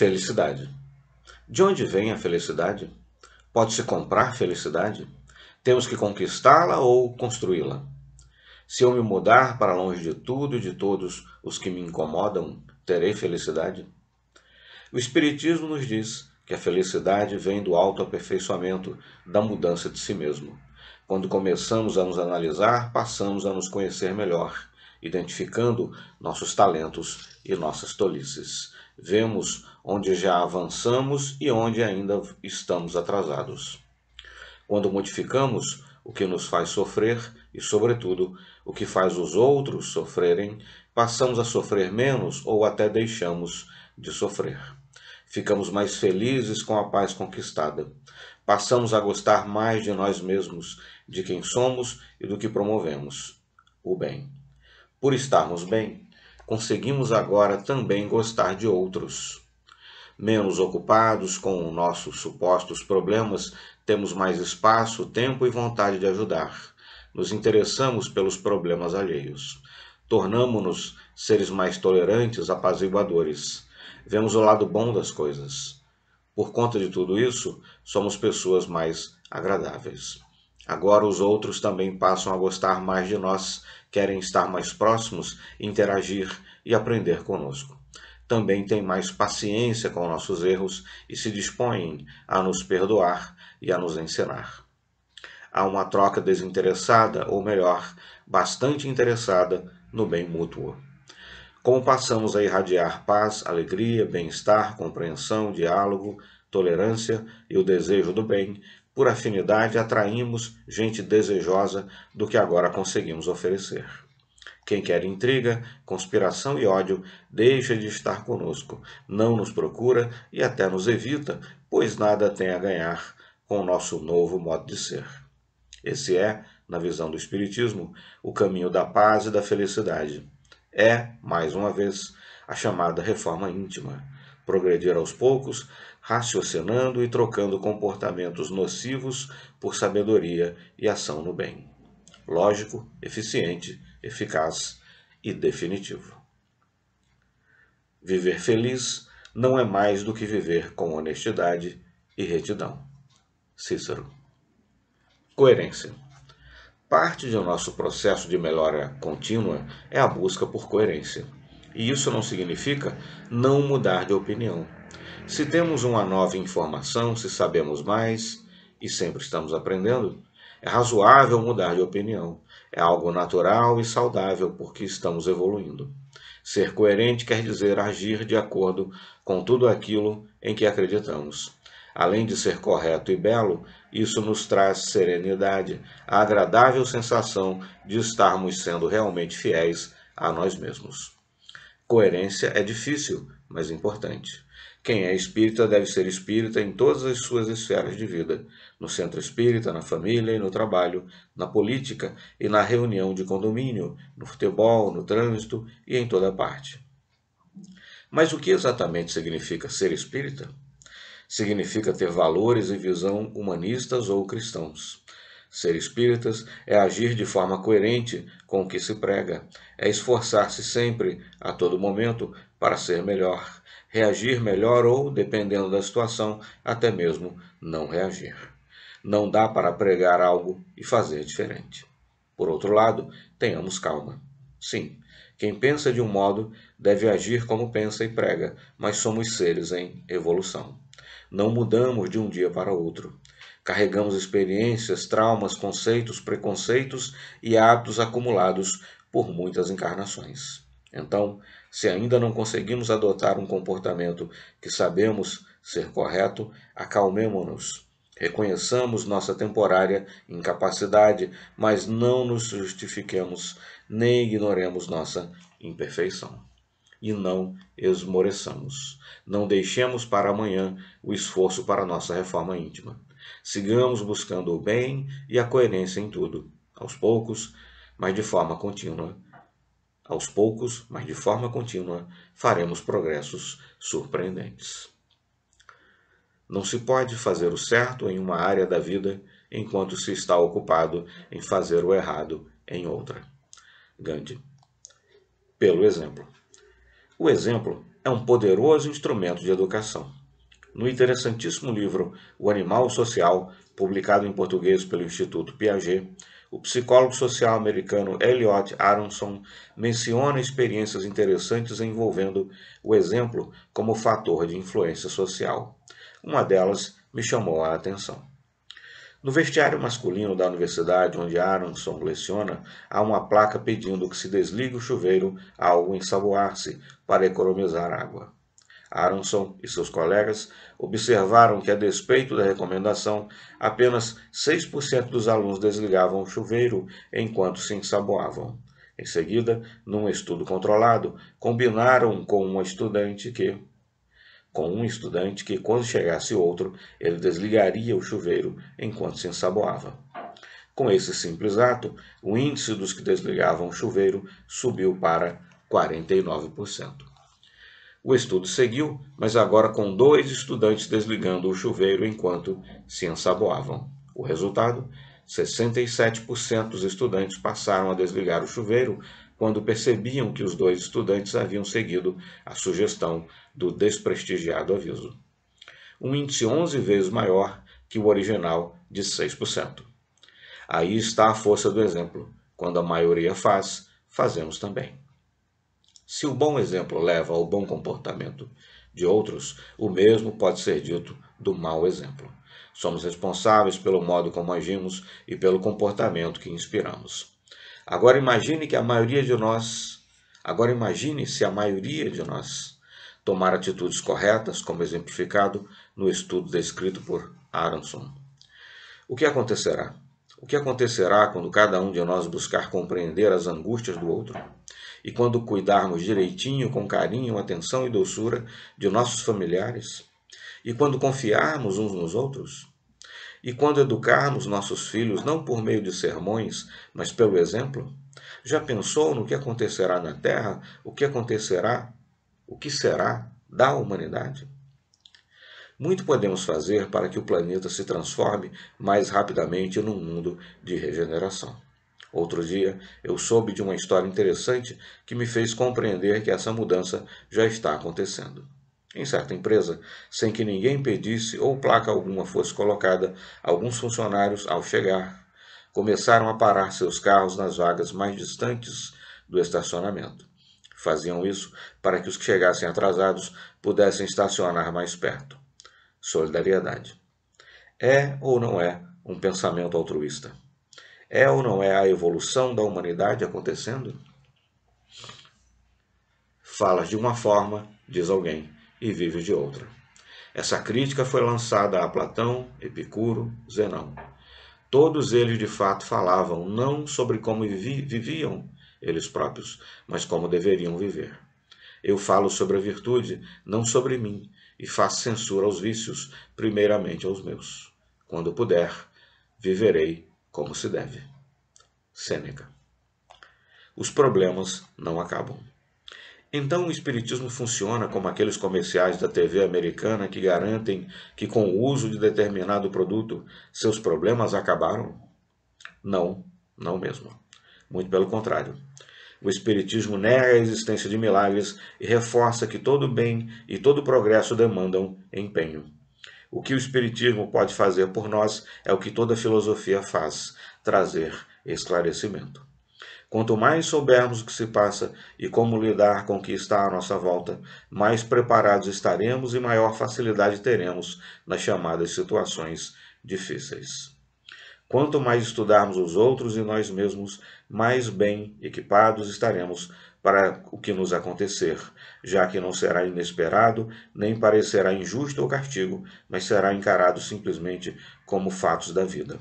Felicidade. De onde vem a felicidade? Pode-se comprar felicidade? Temos que conquistá-la ou construí-la? Se eu me mudar para longe de tudo e de todos os que me incomodam, terei felicidade? O Espiritismo nos diz que a felicidade vem do autoaperfeiçoamento, da mudança de si mesmo. Quando começamos a nos analisar, passamos a nos conhecer melhor, identificando nossos talentos e nossas tolices. Vemos onde já avançamos e onde ainda estamos atrasados. Quando modificamos o que nos faz sofrer e, sobretudo, o que faz os outros sofrerem, passamos a sofrer menos ou até deixamos de sofrer. Ficamos mais felizes com a paz conquistada. Passamos a gostar mais de nós mesmos, de quem somos e do que promovemos: o bem. Por estarmos bem, conseguimos agora também gostar de outros. Menos ocupados com nossos supostos problemas, temos mais espaço, tempo e vontade de ajudar. Nos interessamos pelos problemas alheios. Tornamos-nos seres mais tolerantes, apaziguadores. Vemos o lado bom das coisas. Por conta de tudo isso, somos pessoas mais agradáveis. Agora os outros também passam a gostar mais de nós, querem estar mais próximos, interagir e aprender conosco. Também têm mais paciência com nossos erros e se dispõem a nos perdoar e a nos ensinar. Há uma troca desinteressada, ou melhor, bastante interessada, no bem mútuo. Como passamos a irradiar paz, alegria, bem-estar, compreensão, diálogo, tolerância e o desejo do bem, por afinidade, atraímos gente desejosa do que agora conseguimos oferecer. Quem quer intriga, conspiração e ódio, deixa de estar conosco, não nos procura e até nos evita, pois nada tem a ganhar com o nosso novo modo de ser. Esse é, na visão do Espiritismo, o caminho da paz e da felicidade. É, mais uma vez, a chamada reforma íntima. Progredir aos poucos, raciocinando e trocando comportamentos nocivos por sabedoria e ação no bem. Lógico, eficiente, eficaz e definitivo. Viver feliz não é mais do que viver com honestidade e retidão. Cícero. Coerência. Parte do nosso processo de melhora contínua é a busca por coerência. E isso não significa não mudar de opinião, se temos uma nova informação, se sabemos mais, e sempre estamos aprendendo, é razoável mudar de opinião. É algo natural e saudável porque estamos evoluindo. Ser coerente quer dizer agir de acordo com tudo aquilo em que acreditamos. Além de ser correto e belo, isso nos traz serenidade, a agradável sensação de estarmos sendo realmente fiéis a nós mesmos. Coerência é difícil, mas importante. Quem é espírita deve ser espírita em todas as suas esferas de vida: no centro espírita, na família e no trabalho, na política e na reunião de condomínio, no futebol, no trânsito e em toda parte. Mas o que exatamente significa ser espírita? Significa ter valores e visão humanistas ou cristãos. Ser espíritas é agir de forma coerente com o que se prega, é esforçar-se sempre, a todo momento, para ser melhor, reagir melhor ou, dependendo da situação, até mesmo não reagir. Não dá para pregar algo e fazer diferente. Por outro lado, tenhamos calma. Sim, quem pensa de um modo deve agir como pensa e prega, mas somos seres em evolução. Não mudamos de um dia para outro. Carregamos experiências, traumas, conceitos, preconceitos e hábitos acumulados por muitas encarnações. Então, se ainda não conseguimos adotar um comportamento que sabemos ser correto, acalmemo-nos. Reconheçamos nossa temporária incapacidade, mas não nos justifiquemos nem ignoremos nossa imperfeição. E não esmoreçamos. Não deixemos para amanhã o esforço para nossa reforma íntima. Sigamos buscando o bem e a coerência em tudo, aos poucos, mas de forma contínua aos poucos, mas de forma contínua, faremos progressos surpreendentes. Não se pode fazer o certo em uma área da vida enquanto se está ocupado em fazer o errado em outra. Gandhi. Pelo exemplo. O exemplo é um poderoso instrumento de educação. No interessantíssimo livro O Animal Social, publicado em português pelo Instituto Piaget, o psicólogo social americano Elliot Aronson menciona experiências interessantes envolvendo o exemplo como fator de influência social. Uma delas me chamou a atenção. No vestiário masculino da universidade onde Aronson leciona, há uma placa pedindo que se desligue o chuveiro ao ensaboar-se para economizar água. Aronson e seus colegas observaram que, a despeito da recomendação, apenas 6% dos alunos desligavam o chuveiro enquanto se ensaboavam. Em seguida, num estudo controlado, combinaram com um estudante que, com um estudante que, quando chegasse outro, ele desligaria o chuveiro enquanto se ensaboava. Com esse simples ato, o índice dos que desligavam o chuveiro subiu para 49%. O estudo seguiu, mas agora com dois estudantes desligando o chuveiro enquanto se ensaboavam. O resultado? 67% dos estudantes passaram a desligar o chuveiro quando percebiam que os dois estudantes haviam seguido a sugestão do desprestigiado aviso. Um índice 11 vezes maior que o original de 6%. Aí está a força do exemplo. Quando a maioria faz, fazemos também. Se o bom exemplo leva ao bom comportamento de outros, o mesmo pode ser dito do mau exemplo. Somos responsáveis pelo modo como agimos e pelo comportamento que inspiramos. Agora imagine que a maioria de nós, agora imagine se a maioria de nós tomar atitudes corretas, como exemplificado no estudo descrito por Aronson. O que acontecerá? O que acontecerá quando cada um de nós buscar compreender as angústias do outro? E quando cuidarmos direitinho, com carinho, atenção e doçura de nossos familiares, e quando confiarmos uns nos outros, e quando educarmos nossos filhos não por meio de sermões, mas pelo exemplo, já pensou no que acontecerá na Terra, o que acontecerá, o que será da humanidade? Muito podemos fazer para que o planeta se transforme mais rapidamente num mundo de regeneração. Outro dia, eu soube de uma história interessante que me fez compreender que essa mudança já está acontecendo. Em certa empresa, sem que ninguém pedisse ou placa alguma fosse colocada, alguns funcionários, ao chegar, começaram a parar seus carros nas vagas mais distantes do estacionamento. Faziam isso para que os que chegassem atrasados pudessem estacionar mais perto. Solidariedade. É ou não é um pensamento altruísta? É ou não é a evolução da humanidade acontecendo? Falas de uma forma, diz alguém, e vives de outra. Essa crítica foi lançada a Platão, Epicuro, Zenão. Todos eles de fato falavam não sobre como viviam eles próprios, mas como deveriam viver. Eu falo sobre a virtude, não sobre mim, e faço censura aos vícios, primeiramente aos meus. Quando puder, viverei como se deve. Sêneca. Os problemas não acabam. Então o espiritismo funciona como aqueles comerciais da TV americana que garantem que com o uso de determinado produto seus problemas acabaram? Não, não mesmo. Muito pelo contrário. O espiritismo nega a existência de milagres e reforça que todo bem e todo progresso demandam empenho. O que o Espiritismo pode fazer por nós é o que toda filosofia faz: trazer esclarecimento. Quanto mais soubermos o que se passa e como lidar com o que está à nossa volta, mais preparados estaremos e maior facilidade teremos nas chamadas situações difíceis. Quanto mais estudarmos os outros e nós mesmos, mais bem equipados estaremos para o que nos acontecer, já que não será inesperado, nem parecerá injusto ou castigo, mas será encarado simplesmente como fatos da vida.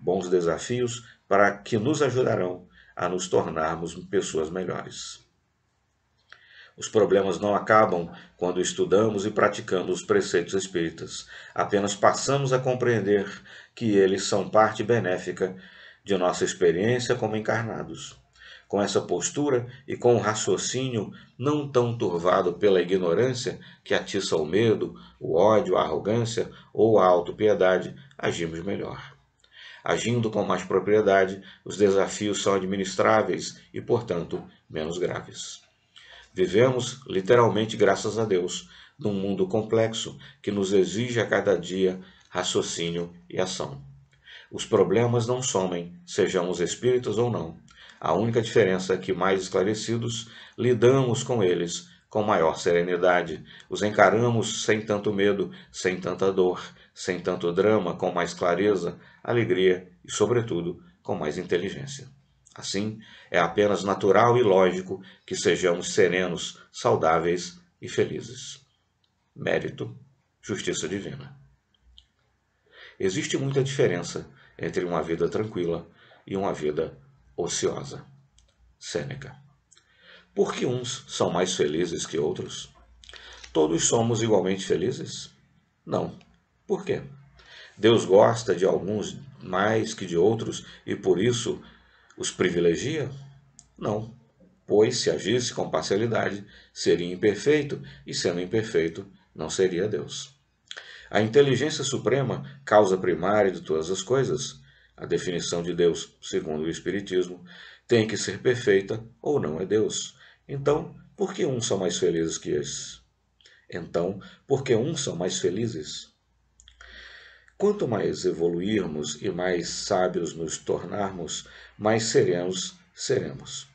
Bons desafios para que nos ajudarão a nos tornarmos pessoas melhores. Os problemas não acabam quando estudamos e praticamos os preceitos espíritas. Apenas passamos a compreender que eles são parte benéfica de nossa experiência como encarnados. Com essa postura e com um raciocínio não tão turvado pela ignorância que atiça o medo, o ódio, a arrogância ou a autopiedade, agimos melhor. Agindo com mais propriedade, os desafios são administráveis e, portanto, menos graves. Vivemos, literalmente, graças a Deus, num mundo complexo que nos exige a cada dia raciocínio e ação. Os problemas não somem, sejamos espíritos ou não. A única diferença é que, mais esclarecidos, lidamos com eles com maior serenidade, os encaramos sem tanto medo, sem tanta dor, sem tanto drama, com mais clareza, alegria e, sobretudo, com mais inteligência. Assim, é apenas natural e lógico que sejamos serenos, saudáveis e felizes. Mérito, justiça divina. Existe muita diferença entre uma vida tranquila e uma vida ociosa. Sêneca. Por que uns são mais felizes que outros? Todos somos igualmente felizes? Não. Por quê? Deus gosta de alguns mais que de outros e por isso os privilegia? Não. Pois se agisse com parcialidade, seria imperfeito, e sendo imperfeito, não seria Deus. A inteligência suprema, causa primária de todas as coisas, a definição de Deus, segundo o Espiritismo, tem que ser perfeita ou não é Deus. Então, por que uns são mais felizes que esses? Então, por que uns são mais felizes? Quanto mais evoluirmos e mais sábios nos tornarmos, mais seremos, seremos.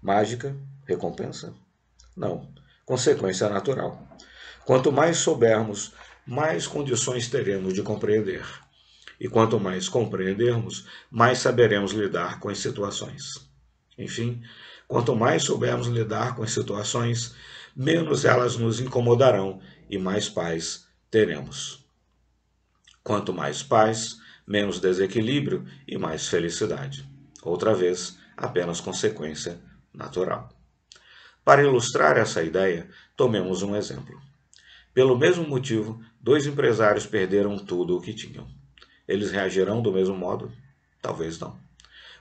Mágica, recompensa? Não, consequência natural. Quanto mais soubermos, mais condições teremos de compreender e quanto mais compreendermos, mais saberemos lidar com as situações. Enfim, quanto mais soubermos lidar com as situações, menos elas nos incomodarão e mais paz teremos. Quanto mais paz, menos desequilíbrio e mais felicidade. Outra vez, apenas consequência natural. Para ilustrar essa ideia, tomemos um exemplo. Pelo mesmo motivo, dois empresários perderam tudo o que tinham. Eles reagirão do mesmo modo? Talvez não.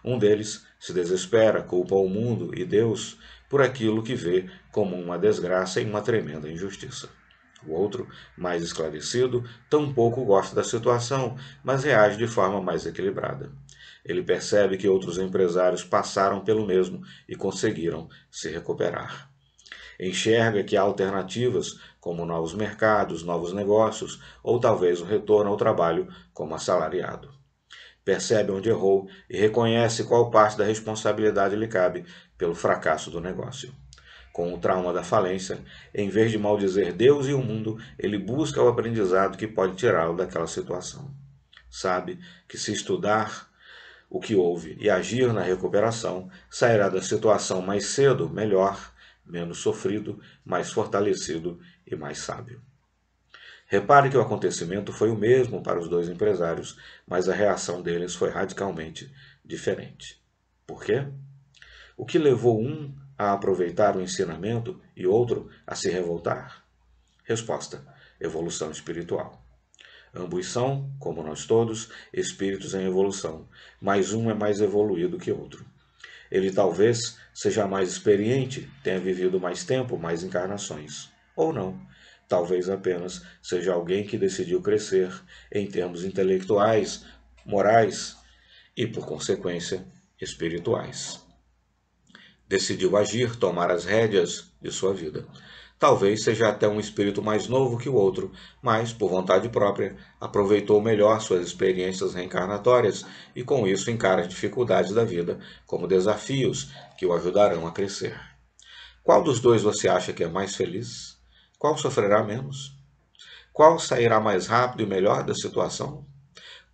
Um deles se desespera, culpa o mundo e Deus por aquilo que vê como uma desgraça e uma tremenda injustiça. O outro, mais esclarecido, tampouco gosta da situação, mas reage de forma mais equilibrada. Ele percebe que outros empresários passaram pelo mesmo e conseguiram se recuperar. Enxerga que há alternativas, como novos mercados, novos negócios ou talvez o um retorno ao trabalho como assalariado. Percebe onde errou e reconhece qual parte da responsabilidade lhe cabe pelo fracasso do negócio. Com o trauma da falência, em vez de maldizer Deus e o mundo, ele busca o aprendizado que pode tirá-lo daquela situação. Sabe que se estudar o que houve e agir na recuperação, sairá da situação mais cedo, melhor menos sofrido, mais fortalecido e mais sábio. Repare que o acontecimento foi o mesmo para os dois empresários, mas a reação deles foi radicalmente diferente. Por quê? O que levou um a aproveitar o ensinamento e outro a se revoltar? Resposta: evolução espiritual. Ambos são, como nós todos, espíritos em evolução, mas um é mais evoluído que outro. Ele talvez seja mais experiente, tenha vivido mais tempo, mais encarnações. Ou não. Talvez apenas seja alguém que decidiu crescer em termos intelectuais, morais e, por consequência, espirituais. Decidiu agir, tomar as rédeas de sua vida. Talvez seja até um espírito mais novo que o outro, mas, por vontade própria, aproveitou melhor suas experiências reencarnatórias e, com isso, encara as dificuldades da vida como desafios que o ajudarão a crescer. Qual dos dois você acha que é mais feliz? Qual sofrerá menos? Qual sairá mais rápido e melhor da situação?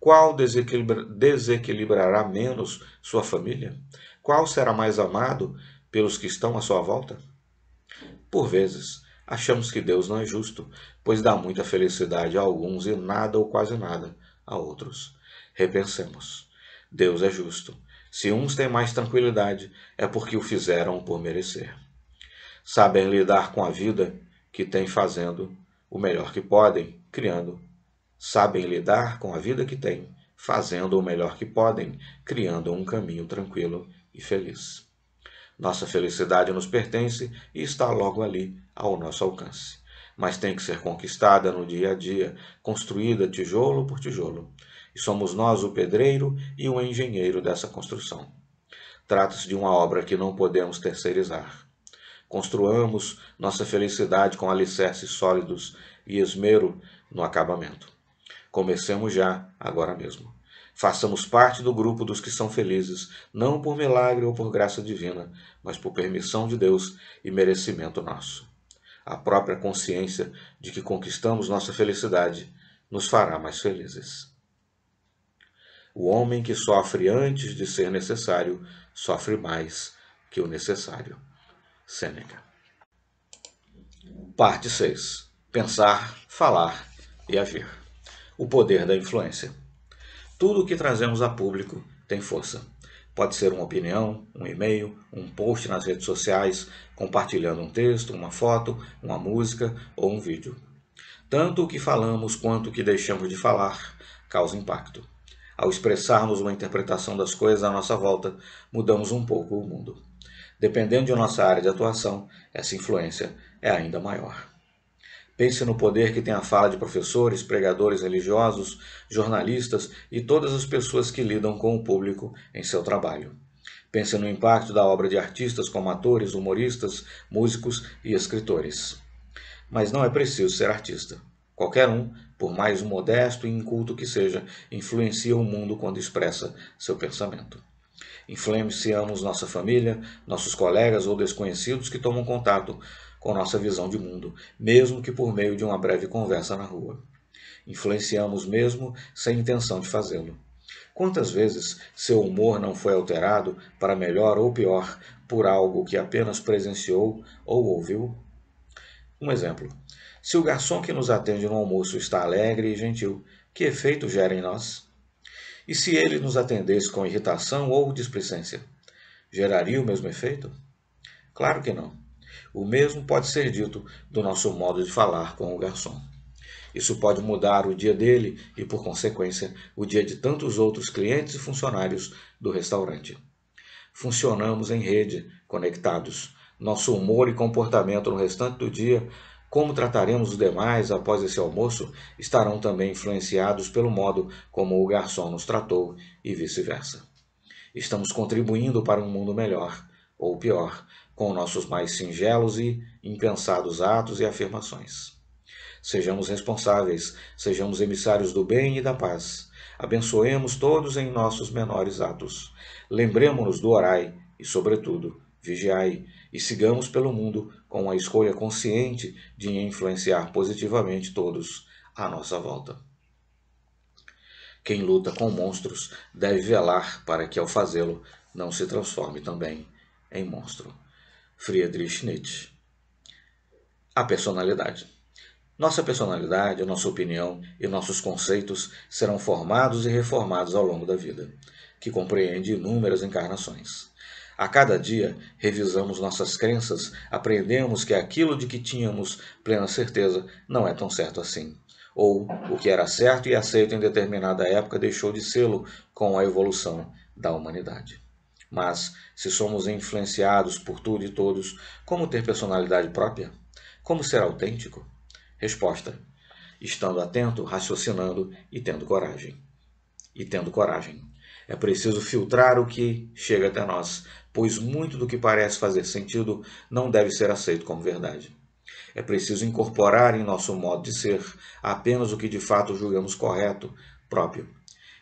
Qual desequilibra desequilibrará menos sua família? Qual será mais amado pelos que estão à sua volta? Por vezes, achamos que Deus não é justo, pois dá muita felicidade a alguns e nada ou quase nada a outros. Repensemos. Deus é justo. Se uns têm mais tranquilidade, é porque o fizeram por merecer. Sabem lidar com a vida que têm fazendo o melhor que podem, criando. Sabem lidar com a vida que têm, fazendo o melhor que podem, criando um caminho tranquilo e feliz. Nossa felicidade nos pertence e está logo ali, ao nosso alcance. Mas tem que ser conquistada no dia a dia, construída tijolo por tijolo. E somos nós o pedreiro e o engenheiro dessa construção. Trata-se de uma obra que não podemos terceirizar. Construamos nossa felicidade com alicerces sólidos e esmero no acabamento. Comecemos já, agora mesmo. Façamos parte do grupo dos que são felizes, não por milagre ou por graça divina, mas por permissão de Deus e merecimento nosso. A própria consciência de que conquistamos nossa felicidade nos fará mais felizes. O homem que sofre antes de ser necessário sofre mais que o necessário. Sêneca. Parte 6. Pensar, falar e agir. O poder da influência. Tudo o que trazemos a público tem força. Pode ser uma opinião, um e-mail, um post nas redes sociais, compartilhando um texto, uma foto, uma música ou um vídeo. Tanto o que falamos quanto o que deixamos de falar causa impacto. Ao expressarmos uma interpretação das coisas à nossa volta, mudamos um pouco o mundo. Dependendo de nossa área de atuação, essa influência é ainda maior. Pense no poder que tem a fala de professores, pregadores religiosos, jornalistas e todas as pessoas que lidam com o público em seu trabalho. Pense no impacto da obra de artistas como atores, humoristas, músicos e escritores. Mas não é preciso ser artista. Qualquer um, por mais modesto e inculto que seja, influencia o mundo quando expressa seu pensamento. Influenciamos nossa família, nossos colegas ou desconhecidos que tomam contato com nossa visão de mundo, mesmo que por meio de uma breve conversa na rua. Influenciamos mesmo sem intenção de fazê-lo. Quantas vezes seu humor não foi alterado para melhor ou pior por algo que apenas presenciou ou ouviu? Um exemplo: se o garçom que nos atende no almoço está alegre e gentil, que efeito gera em nós? E se ele nos atendesse com irritação ou displicência? Geraria o mesmo efeito? Claro que não. O mesmo pode ser dito do nosso modo de falar com o garçom. Isso pode mudar o dia dele e, por consequência, o dia de tantos outros clientes e funcionários do restaurante. Funcionamos em rede, conectados. Nosso humor e comportamento no restante do dia, como trataremos os demais após esse almoço, estarão também influenciados pelo modo como o garçom nos tratou e vice-versa. Estamos contribuindo para um mundo melhor ou pior, com nossos mais singelos e impensados atos e afirmações. Sejamos responsáveis, sejamos emissários do bem e da paz. Abençoemos todos em nossos menores atos. Lembremos-nos do orai e, sobretudo, vigiai e sigamos pelo mundo com a escolha consciente de influenciar positivamente todos à nossa volta. Quem luta com monstros deve velar para que, ao fazê-lo, não se transforme também em monstro. Friedrich Nietzsche. A personalidade. Nossa personalidade, nossa opinião e nossos conceitos serão formados e reformados ao longo da vida, que compreende inúmeras encarnações. A cada dia, revisamos nossas crenças, aprendemos que aquilo de que tínhamos plena certeza não é tão certo assim. Ou o que era certo e aceito em determinada época deixou de sê-lo com a evolução da humanidade. Mas, se somos influenciados por tudo e todos, como ter personalidade própria? Como ser autêntico? Resposta: estando atento, raciocinando e tendo coragem. E tendo coragem. É preciso filtrar o que chega até nós, pois muito do que parece fazer sentido não deve ser aceito como verdade. É preciso incorporar em nosso modo de ser apenas o que de fato julgamos correto, próprio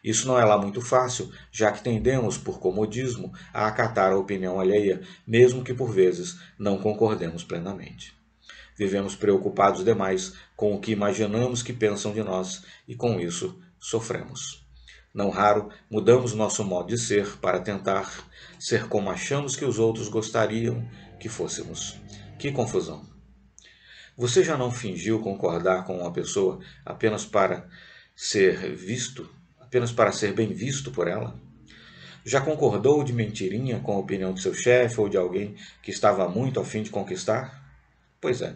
isso não é lá muito fácil, já que tendemos, por comodismo, a acatar a opinião alheia, mesmo que por vezes não concordemos plenamente. Vivemos preocupados demais com o que imaginamos que pensam de nós e com isso sofremos. Não raro, mudamos nosso modo de ser para tentar ser como achamos que os outros gostariam que fôssemos. Que confusão! Você já não fingiu concordar com uma pessoa apenas para ser visto apenas para ser bem visto por ela? Já concordou de mentirinha com a opinião do seu chefe ou de alguém que estava muito a fim de conquistar? Pois é.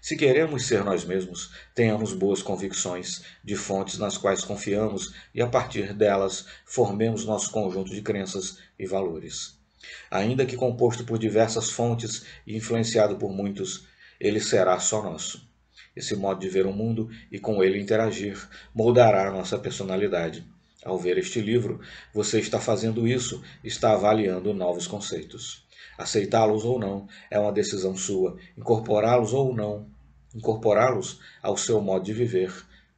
Se queremos ser nós mesmos, tenhamos boas convicções de fontes nas quais confiamos e a partir delas formemos nosso conjunto de crenças e valores. Ainda que composto por diversas fontes e influenciado por muitos, ele será só nosso. Esse modo de ver o mundo e com ele interagir moldará a nossa personalidade. Ao ver este livro, você está fazendo isso, está avaliando novos conceitos. Aceitá-los ou não é uma decisão sua, incorporá-los ou não, incorporá-los ao seu modo de viver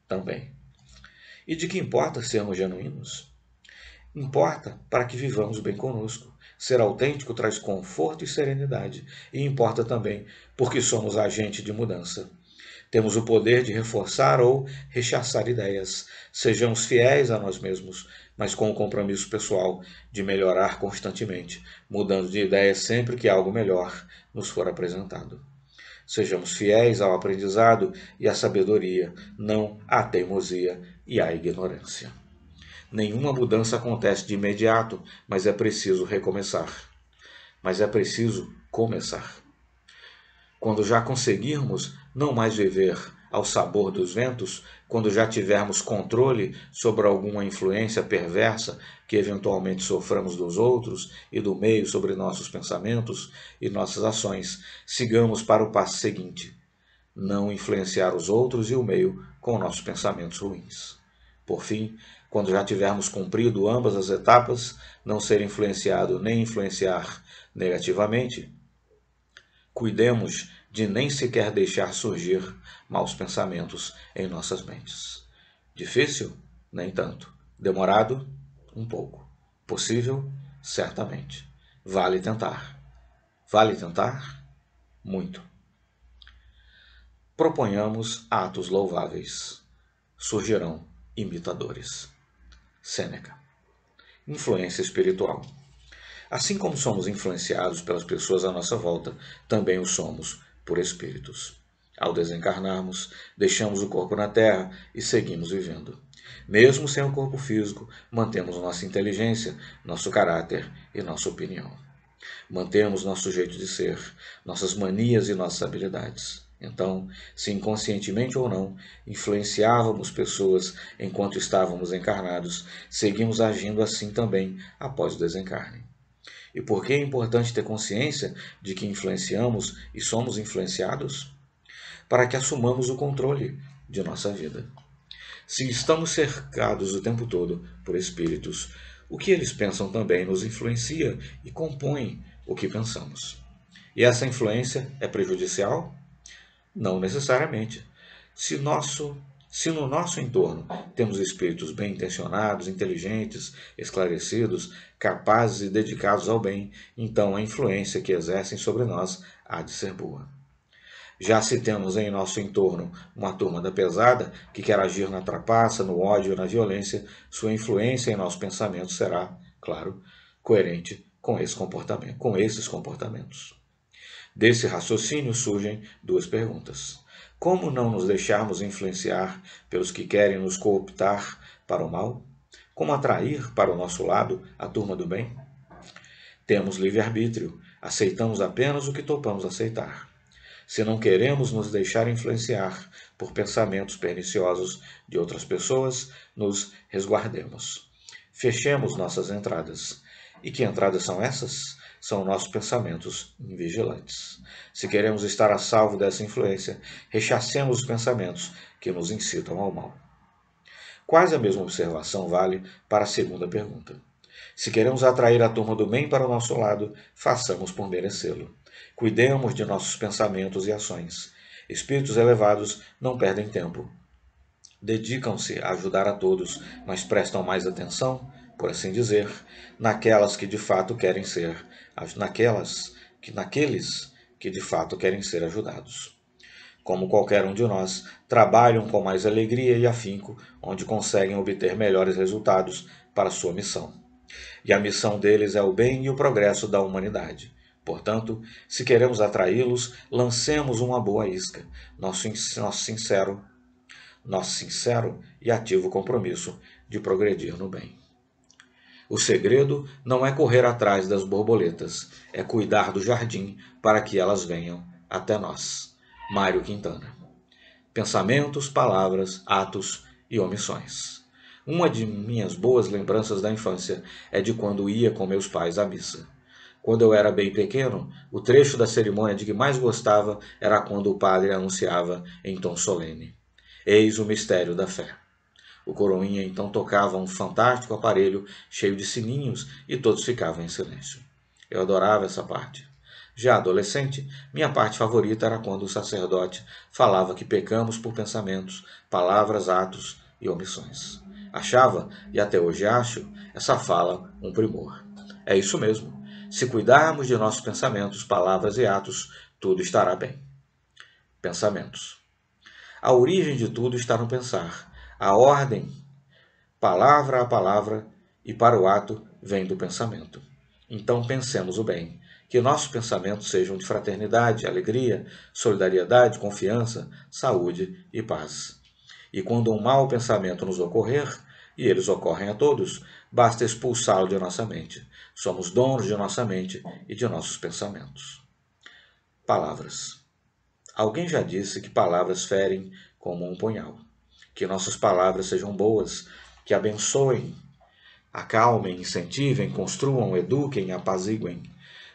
também. E de que importa sermos genuínos? Importa para que vivamos bem conosco. Ser autêntico traz conforto e serenidade, e importa também porque somos agente de mudança. Temos o poder de reforçar ou rechaçar ideias. Sejamos fiéis a nós mesmos, mas com o compromisso pessoal de melhorar constantemente, mudando de ideia sempre que algo melhor nos for apresentado. Sejamos fiéis ao aprendizado e à sabedoria, não à teimosia e à ignorância. Nenhuma mudança acontece de imediato, mas é preciso recomeçar. Mas é preciso começar. Quando já conseguirmos não mais viver ao sabor dos ventos, quando já tivermos controle sobre alguma influência perversa que eventualmente soframos dos outros e do meio sobre nossos pensamentos e nossas ações, sigamos para o passo seguinte: não influenciar os outros e o meio com nossos pensamentos ruins. Por fim, quando já tivermos cumprido ambas as etapas, não ser influenciado nem influenciar negativamente, cuidemos de nem sequer deixar surgir maus pensamentos em nossas mentes. Difícil? Nem tanto. Demorado? Um pouco. Possível? Certamente. Vale tentar. Vale tentar? Muito. Proponhamos atos louváveis. Surgirão imitadores. Sêneca. Influência espiritual. Assim como somos influenciados pelas pessoas à nossa volta, também o somos por espíritos. Ao desencarnarmos, deixamos o corpo na terra e seguimos vivendo. Mesmo sem o um corpo físico, mantemos nossa inteligência, nosso caráter e nossa opinião. Mantemos nosso jeito de ser, nossas manias e nossas habilidades. Então, se inconscientemente ou não, influenciávamos pessoas enquanto estávamos encarnados, seguimos agindo assim também após o desencarne. E por que é importante ter consciência de que influenciamos e somos influenciados? Para que assumamos o controle de nossa vida. Se estamos cercados o tempo todo por espíritos, o que eles pensam também nos influencia e compõe o que pensamos. E essa influência é prejudicial? Não necessariamente. Se nosso se no nosso entorno temos espíritos bem intencionados, inteligentes, esclarecidos, capazes e dedicados ao bem, então a influência que exercem sobre nós há de ser boa. Já se temos em nosso entorno uma turma da pesada que quer agir na trapaça, no ódio, na violência, sua influência em nosso pensamento será, claro, coerente com, esse comportamento, com esses comportamentos. Desse raciocínio surgem duas perguntas. Como não nos deixarmos influenciar pelos que querem nos cooptar para o mal? Como atrair para o nosso lado a turma do bem? Temos livre-arbítrio, aceitamos apenas o que topamos aceitar. Se não queremos nos deixar influenciar por pensamentos perniciosos de outras pessoas, nos resguardemos. Fechemos nossas entradas. E que entradas são essas? são nossos pensamentos invigilantes. Se queremos estar a salvo dessa influência, rechacemos os pensamentos que nos incitam ao mal. Quase a mesma observação vale para a segunda pergunta. Se queremos atrair a turma do bem para o nosso lado, façamos por merecê-lo. Cuidemos de nossos pensamentos e ações. Espíritos elevados não perdem tempo. Dedicam-se a ajudar a todos, mas prestam mais atenção por assim dizer, naquelas que de fato querem ser, naquelas que naqueles que de fato querem ser ajudados. Como qualquer um de nós, trabalham com mais alegria e afinco, onde conseguem obter melhores resultados para sua missão. E a missão deles é o bem e o progresso da humanidade. Portanto, se queremos atraí-los, lancemos uma boa isca. Nosso, nosso sincero, nosso sincero e ativo compromisso de progredir no bem. O segredo não é correr atrás das borboletas, é cuidar do jardim para que elas venham até nós. Mário Quintana. Pensamentos, palavras, atos e omissões. Uma de minhas boas lembranças da infância é de quando ia com meus pais à missa. Quando eu era bem pequeno, o trecho da cerimônia de que mais gostava era quando o padre anunciava em tom solene: Eis o mistério da fé. O coroinha então tocava um fantástico aparelho cheio de sininhos e todos ficavam em silêncio. Eu adorava essa parte. Já adolescente, minha parte favorita era quando o sacerdote falava que pecamos por pensamentos, palavras, atos e omissões. Achava, e até hoje acho, essa fala um primor. É isso mesmo. Se cuidarmos de nossos pensamentos, palavras e atos, tudo estará bem. Pensamentos. A origem de tudo está no pensar, a ordem, palavra a palavra, e para o ato vem do pensamento. Então pensemos o bem, que nossos pensamentos sejam de fraternidade, alegria, solidariedade, confiança, saúde e paz. E quando um mau pensamento nos ocorrer, e eles ocorrem a todos, basta expulsá-lo de nossa mente. Somos donos de nossa mente e de nossos pensamentos. Palavras. Alguém já disse que palavras ferem como um punhal que nossas palavras sejam boas, que abençoem, acalmem, incentivem, construam, eduquem, apaziguem.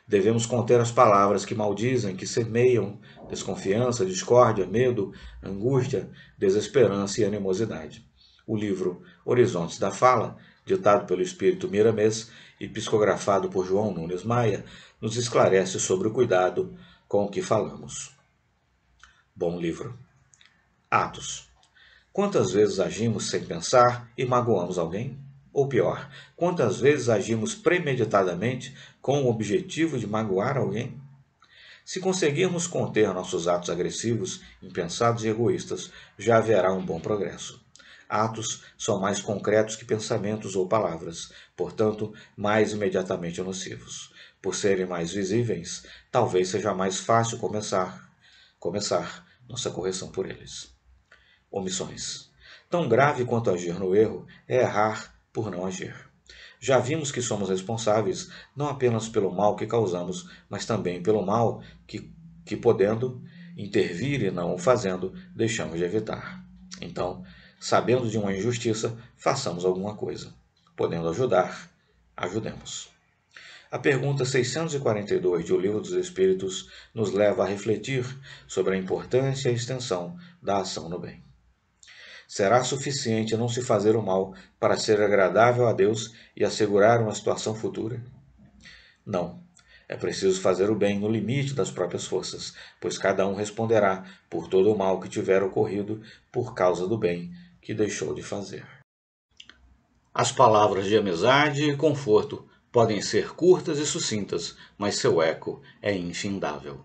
Devemos conter as palavras que maldizem, que semeiam desconfiança, discórdia, medo, angústia, desesperança e animosidade. O livro Horizontes da Fala, ditado pelo espírito Miramês e psicografado por João Nunes Maia, nos esclarece sobre o cuidado com o que falamos. Bom livro. Atos Quantas vezes agimos sem pensar e magoamos alguém? Ou pior, quantas vezes agimos premeditadamente com o objetivo de magoar alguém? Se conseguirmos conter nossos atos agressivos, impensados e egoístas, já haverá um bom progresso. Atos são mais concretos que pensamentos ou palavras, portanto, mais imediatamente nocivos. Por serem mais visíveis, talvez seja mais fácil começar, começar nossa correção por eles omissões. Tão grave quanto agir no erro é errar por não agir. Já vimos que somos responsáveis não apenas pelo mal que causamos, mas também pelo mal que, que podendo intervir e não o fazendo, deixamos de evitar. Então, sabendo de uma injustiça, façamos alguma coisa. Podendo ajudar, ajudemos. A pergunta 642 de O Livro dos Espíritos nos leva a refletir sobre a importância e a extensão da ação no bem será suficiente não se fazer o mal para ser agradável a Deus e assegurar uma situação futura? Não. É preciso fazer o bem no limite das próprias forças, pois cada um responderá por todo o mal que tiver ocorrido por causa do bem que deixou de fazer. As palavras de amizade e conforto podem ser curtas e sucintas, mas seu eco é infindável.